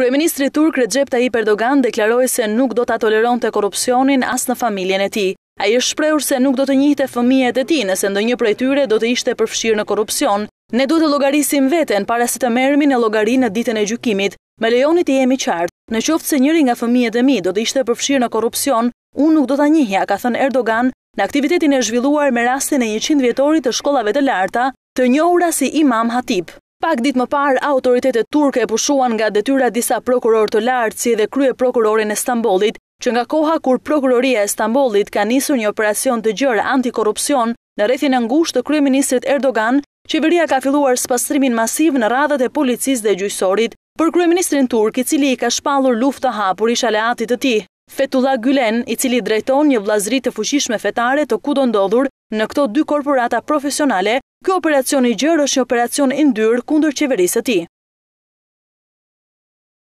Kryeministri Turk Recep Tayyip Erdogan deklaroi se nuk do ta toleronte korrupsionin as në familjen e tij. Ai është shprehur se nuk do të njihte fëmijët e tij nëse ndonjë prej tyre do të ishte përfshirë në korrupsion. Ne duhet të llogarisim veten para se të merremi në llogari në ditën e gjykimit. Me lejoni të jemi qartë. Në qoftë se njëri nga fëmijët e mi do të ishte përfshirë në korrupsion, unë nuk do ta njihja, ka thënë Erdogan në aktivitetin e zhvilluar me rastin e 100 vjetorit të shkollave të larta, të njohura si Imam Hatip. Pak dit më par, autoritetet Turke e pushuan nga detyra disa prokuror të lartë si dhe krye prokurorin e Stambolit, që nga koha kur prokuroria e Stambolit ka njësu një operacion të gjërë antikorupcion në rethin e ngusht të kryeministrit Erdogan, qeveria ka filluar spastrimin masiv në radhët e policis dhe gjysorit, për kryeministrin Turk i cili i ka shpallur luft të hapur i shaleatit të ti. Fetullah Gülen, i cili drejton një vlazrit të fushishme fetare të kudo ndodhur në këto dy korporata profesionale, Kooperacion i gjërë është operacion i ndyrë kundër qeverisë të ti.